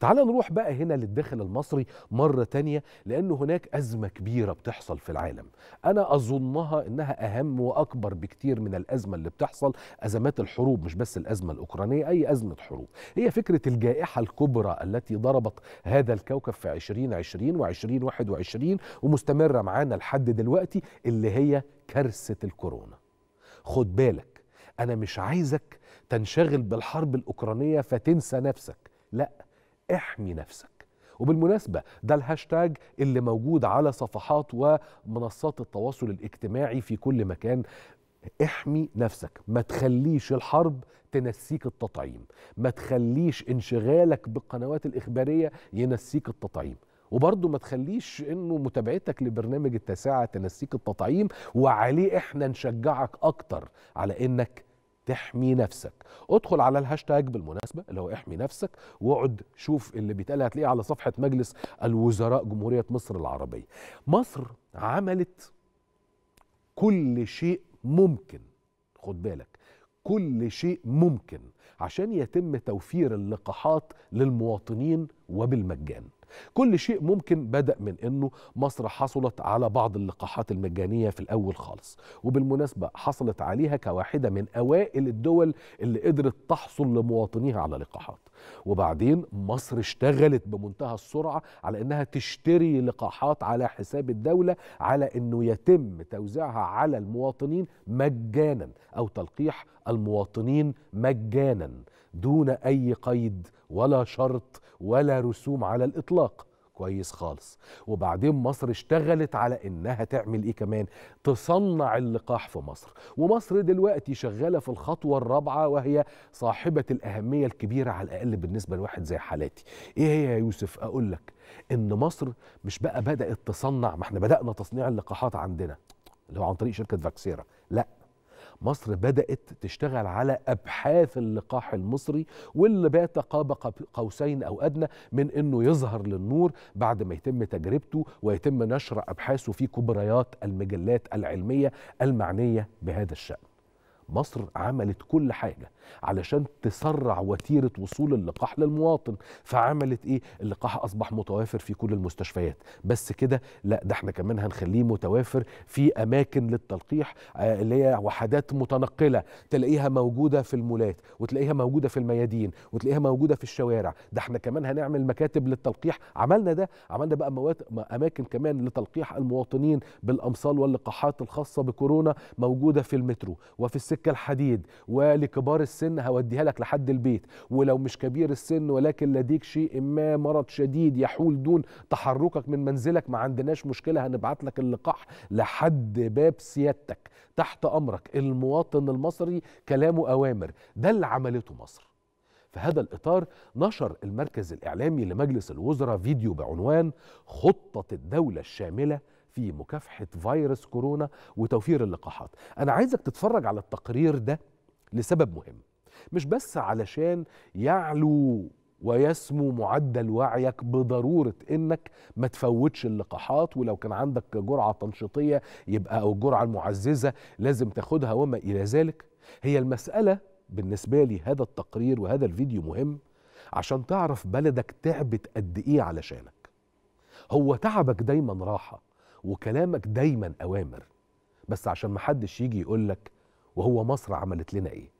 تعال نروح بقى هنا للداخل المصري مرة تانية لأن هناك أزمة كبيرة بتحصل في العالم أنا أظنها أنها أهم وأكبر بكتير من الأزمة اللي بتحصل أزمات الحروب مش بس الأزمة الأوكرانية أي أزمة حروب هي فكرة الجائحة الكبرى التي ضربت هذا الكوكب في 2020 و2021 ومستمرة معانا لحد دلوقتي اللي هي كارثة الكورونا خد بالك أنا مش عايزك تنشغل بالحرب الأوكرانية فتنسى نفسك لأ احمي نفسك وبالمناسبة ده الهاشتاج اللي موجود على صفحات ومنصات التواصل الاجتماعي في كل مكان احمي نفسك ما تخليش الحرب تنسيك التطعيم ما تخليش انشغالك بالقنوات الإخبارية ينسيك التطعيم وبرضه ما تخليش انه متابعتك لبرنامج التساعة تنسيك التطعيم وعليه احنا نشجعك اكتر على انك تحمي نفسك ادخل على الهاشتاج بالمناسبه اللي هو احمي نفسك واقعد شوف اللي بيتقال هتلاقيه على صفحه مجلس الوزراء جمهوريه مصر العربيه مصر عملت كل شيء ممكن خد بالك كل شيء ممكن عشان يتم توفير اللقاحات للمواطنين وبالمجان كل شيء ممكن بدأ من أنه مصر حصلت على بعض اللقاحات المجانية في الأول خالص وبالمناسبة حصلت عليها كواحدة من أوائل الدول اللي قدرت تحصل لمواطنيها على لقاحات وبعدين مصر اشتغلت بمنتهى السرعة على أنها تشتري لقاحات على حساب الدولة على أنه يتم توزيعها على المواطنين مجانا أو تلقيح المواطنين مجانا دون أي قيد ولا شرط ولا رسوم على الإطلاق كويس خالص وبعدين مصر اشتغلت على انها تعمل ايه كمان تصنع اللقاح في مصر ومصر دلوقتي شغاله في الخطوه الرابعه وهي صاحبه الاهميه الكبيره على الاقل بالنسبه لواحد زي حالاتي ايه هي يا يوسف اقول لك ان مصر مش بقى بدات تصنع ما احنا بدانا تصنيع اللقاحات عندنا اللي هو عن طريق شركه فاكسيرا لا مصر بدأت تشتغل على أبحاث اللقاح المصري واللي بات قاب قوسين أو أدنى من أنه يظهر للنور بعد ما يتم تجربته ويتم نشر أبحاثه في كبريات المجلات العلمية المعنية بهذا الشأن مصر عملت كل حاجة علشان تسرع وتيرة وصول اللقاح للمواطن فعملت ايه اللقاح اصبح متوافر في كل المستشفيات بس كده لا ده احنا كمان هنخليه متوافر في اماكن للتلقيح آه، اللي هي وحدات متنقلة تلاقيها موجودة في المولات وتلاقيها موجودة في الميادين وتلاقيها موجودة في الشوارع ده احنا كمان هنعمل مكاتب للتلقيح عملنا ده عملنا بقى موات اماكن كمان لتلقيح المواطنين بالامصال واللقاحات الخاصة بكورونا موجودة في المترو وفي السكة سكه الحديد ولكبار السن هوديها لك لحد البيت ولو مش كبير السن ولكن لديك شيء ما مرض شديد يحول دون تحركك من منزلك ما عندناش مشكله هنبعت لك اللقاح لحد باب سيادتك تحت امرك المواطن المصري كلامه اوامر ده اللي عملته مصر في هذا الإطار نشر المركز الإعلامي لمجلس الوزراء فيديو بعنوان خطة الدولة الشاملة في مكافحه فيروس كورونا وتوفير اللقاحات انا عايزك تتفرج على التقرير ده لسبب مهم مش بس علشان يعلو ويسمو معدل وعيك بضرورة انك ما تفوتش اللقاحات ولو كان عندك جرعة تنشيطية يبقى او الجرعة المعززة لازم تاخدها وما الى ذلك هي المسألة بالنسبة لي هذا التقرير وهذا الفيديو مهم عشان تعرف بلدك تعبت قد ايه علشانك هو تعبك دايما راحة وكلامك دايما اوامر بس عشان محدش يجي يقولك وهو مصر عملت لنا ايه